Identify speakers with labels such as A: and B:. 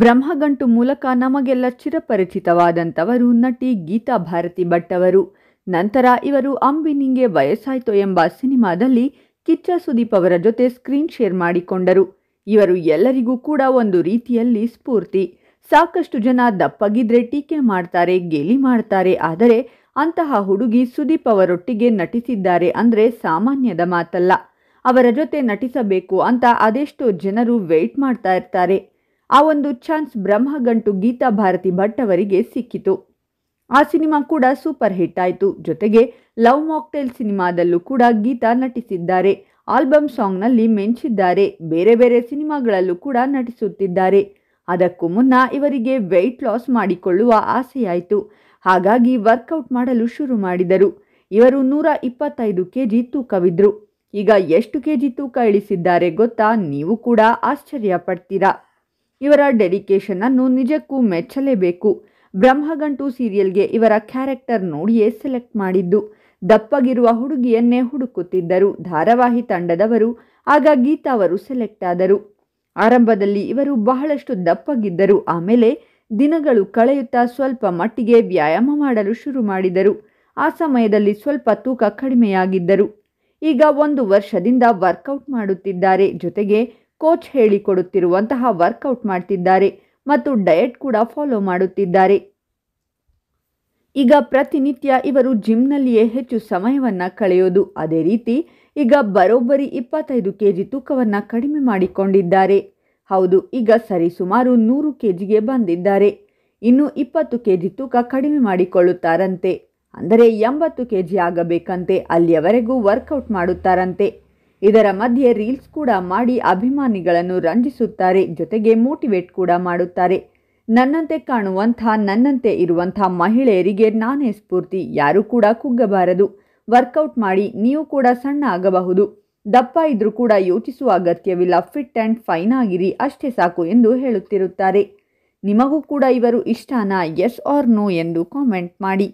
A: ಬ್ರಹ್ಮಗಂಟು ಮೂಲಕ ನಮಗೆಲ್ಲ ಚಿರಪರಿಚಿತವಾದಂಥವರು ನಟಿ ಗೀತಾ ಭಾರತಿ ಭಟ್ ಅವರು ನಂತರ ಇವರು ಅಂಬಿ ನಿಂಗೆ ಎಂಬ ಸಿನಿಮಾದಲ್ಲಿ ಕಿಚ್ಚ ಸುದೀಪ್ ಅವರ ಜೊತೆ ಸ್ಕ್ರೀನ್ ಶೇರ್ ಮಾಡಿಕೊಂಡರು ಇವರು ಎಲ್ಲರಿಗೂ ಕೂಡ ಒಂದು ರೀತಿಯಲ್ಲಿ ಸ್ಫೂರ್ತಿ ಸಾಕಷ್ಟು ಜನ ದಪ್ಪಗಿದ್ರೆ ಟೀಕೆ ಮಾಡ್ತಾರೆ ಗೇಲಿ ಮಾಡ್ತಾರೆ ಆದರೆ ಅಂತಹ ಹುಡುಗಿ ಸುದೀಪ್ ಅವರೊಟ್ಟಿಗೆ ನಟಿಸಿದ್ದಾರೆ ಅಂದರೆ ಸಾಮಾನ್ಯದ ಮಾತಲ್ಲ ಅವರ ಜೊತೆ ನಟಿಸಬೇಕು ಅಂತ ಅದೆಷ್ಟೋ ಜನರು ವೆಯ್ಟ್ ಮಾಡ್ತಾ ಇರ್ತಾರೆ ಆ ಒಂದು ಚಾನ್ಸ್ ಬ್ರಹ್ಮಗಂಟು ಗೀತಾ ಭಾರತಿ ಭಟ್ ಅವರಿಗೆ ಸಿಕ್ಕಿತು ಆ ಸಿನಿಮಾ ಕೂಡ ಸೂಪರ್ ಹಿಟ್ ಆಯಿತು ಜೊತೆಗೆ ಲವ್ ಮಾಕ್ಟೈಲ್ ಸಿನಿಮಾದಲ್ಲೂ ಕೂಡ ಗೀತಾ ನಟಿಸಿದ್ದಾರೆ ಆಲ್ಬಮ್ ಸಾಂಗ್ನಲ್ಲಿ ಮೆಂಚಿದ್ದಾರೆ ಬೇರೆ ಬೇರೆ ಸಿನಿಮಾಗಳಲ್ಲೂ ಕೂಡ ನಟಿಸುತ್ತಿದ್ದಾರೆ ಅದಕ್ಕೂ ಮುನ್ನ ಇವರಿಗೆ ವೆಯ್ಟ್ ಲಾಸ್ ಮಾಡಿಕೊಳ್ಳುವ ಆಸೆಯಾಯಿತು ಹಾಗಾಗಿ ವರ್ಕೌಟ್ ಮಾಡಲು ಶುರು ಮಾಡಿದರು ಇವರು ನೂರ ಇಪ್ಪತ್ತೈದು ಕೆ ಜಿ ತೂಕವಿದ್ರು ಈಗ ಎಷ್ಟು ಕೆ ಜಿ ತೂಕ ಇಳಿಸಿದ್ದಾರೆ ಗೊತ್ತಾ ನೀವು ಕೂಡ ಆಶ್ಚರ್ಯ ಪಡ್ತೀರಾ ಇವರ ಡೆಡಿಕೇಶನ್ ಅನ್ನು ನಿಜಕ್ಕೂ ಮೆಚ್ಚಲೇಬೇಕು ಬ್ರಹ್ಮಗಂಟು ಸೀರಿಯಲ್ಗೆ ಇವರ ಕ್ಯಾರೆಕ್ಟರ್ ನೋಡಿಯೇ ಸೆಲೆಕ್ಟ್ ಮಾಡಿದ್ದು ದಪ್ಪಗಿರುವ ಹುಡುಗಿಯನ್ನೇ ಹುಡುಕುತ್ತಿದ್ದರು ಧಾರಾವಾಹಿ ತಂಡದವರು ಆಗ ಗೀತಾ ಅವರು ಸೆಲೆಕ್ಟ್ ಆದರು ಆರಂಭದಲ್ಲಿ ಇವರು ಬಹಳಷ್ಟು ದಪ್ಪಗಿದ್ದರು ಆಮೇಲೆ ದಿನಗಳು ಕಳೆಯುತ್ತಾ ಸ್ವಲ್ಪ ಮಟ್ಟಿಗೆ ವ್ಯಾಯಾಮ ಮಾಡಲು ಶುರು ಮಾಡಿದರು ಆ ಸಮಯದಲ್ಲಿ ಸ್ವಲ್ಪ ತೂಕ ಕಡಿಮೆಯಾಗಿದ್ದರು ಈಗ ಒಂದು ವರ್ಷದಿಂದ ವರ್ಕೌಟ್ ಮಾಡುತ್ತಿದ್ದಾರೆ ಜೊತೆಗೆ ಕೋಚ್ ಹೇಳಿಕೊಡುತ್ತಿರುವಂತಹ ವರ್ಕೌಟ್ ಮಾಡ್ತಿದ್ದಾರೆ ಮತ್ತು ಡಯಟ್ ಕೂಡ ಫಾಲೋ ಮಾಡುತ್ತಿದ್ದಾರೆ ಈಗ ಪ್ರತಿನಿತ್ಯ ಇವರು ಜಿಮ್ನಲ್ಲಿಯೇ ಹೆಚ್ಚು ಸಮಯವನ್ನು ಕಳೆಯೋದು ಅದೇ ರೀತಿ ಈಗ ಬರೋಬ್ಬರಿ ಇಪ್ಪತ್ತೈದು ಕೆ ಜಿ ತೂಕವನ್ನು ಕಡಿಮೆ ಮಾಡಿಕೊಂಡಿದ್ದಾರೆ ಹೌದು ಈಗ ಸರಿಸುಮಾರು ನೂರು ಕೆ ಜಿಗೆ ಬಂದಿದ್ದಾರೆ ಇನ್ನು ಇಪ್ಪತ್ತು ಕೆ ಜಿ ತೂಕ ಕಡಿಮೆ ಮಾಡಿಕೊಳ್ಳುತ್ತಾರಂತೆ ಅಂದರೆ ಎಂಬತ್ತು ಕೆ ಜಿ ಆಗಬೇಕಂತೆ ಅಲ್ಲಿಯವರೆಗೂ ವರ್ಕೌಟ್ ಮಾಡುತ್ತಾರಂತೆ ಇದರ ಮಧ್ಯೆ ರೀಲ್ಸ್ ಕೂಡ ಮಾಡಿ ಅಭಿಮಾನಿಗಳನ್ನು ರಂಜಿಸುತ್ತಾರೆ ಜೊತೆಗೆ ಮೋಟಿವೇಟ್ ಕೂಡ ಮಾಡುತ್ತಾರೆ ನನ್ನಂತೆ ಕಾಣುವಂಥ ನನ್ನಂತೆ ಇರುವಂಥ ಮಹಿಳೆಯರಿಗೆ ನಾನೇ ಸ್ಫೂರ್ತಿ ಯಾರೂ ಕೂಡ ಕುಗ್ಗಬಾರದು ವರ್ಕೌಟ್ ಮಾಡಿ ನೀವು ಕೂಡ ಸಣ್ಣ ಆಗಬಹುದು ದಪ್ಪ ಇದ್ರೂ ಕೂಡ ಯೋಚಿಸುವ ಅಗತ್ಯವಿಲ್ಲ ಫಿಟ್ ಆ್ಯಂಡ್ ಫೈನ್ ಆಗಿರಿ ಅಷ್ಟೇ ಸಾಕು ಎಂದು ಹೇಳುತ್ತಿರುತ್ತಾರೆ ನಿಮಗೂ ಕೂಡ ಇವರು ಇಷ್ಟಾನ ಎಸ್ ಆರ್ ನೋ ಎಂದು ಕಾಮೆಂಟ್ ಮಾಡಿ